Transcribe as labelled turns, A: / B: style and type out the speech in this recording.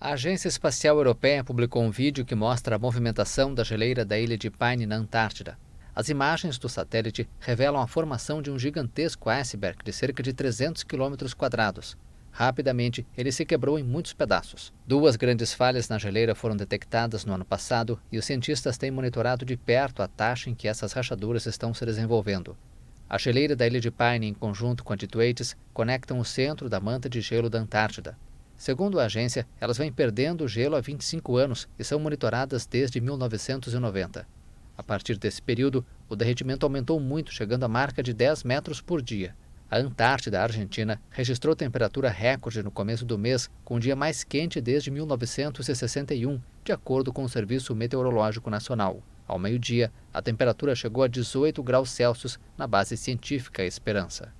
A: A Agência Espacial Europeia publicou um vídeo que mostra a movimentação da geleira da ilha de Pine, na Antártida. As imagens do satélite revelam a formação de um gigantesco iceberg de cerca de 300 quilômetros quadrados. Rapidamente, ele se quebrou em muitos pedaços. Duas grandes falhas na geleira foram detectadas no ano passado e os cientistas têm monitorado de perto a taxa em que essas rachaduras estão se desenvolvendo. A geleira da ilha de Pine, em conjunto com a de Thwaites, conectam o centro da manta de gelo da Antártida. Segundo a agência, elas vêm perdendo gelo há 25 anos e são monitoradas desde 1990. A partir desse período, o derretimento aumentou muito, chegando à marca de 10 metros por dia. A Antártida Argentina registrou temperatura recorde no começo do mês, com o dia mais quente desde 1961, de acordo com o Serviço Meteorológico Nacional. Ao meio-dia, a temperatura chegou a 18 graus Celsius na base científica Esperança.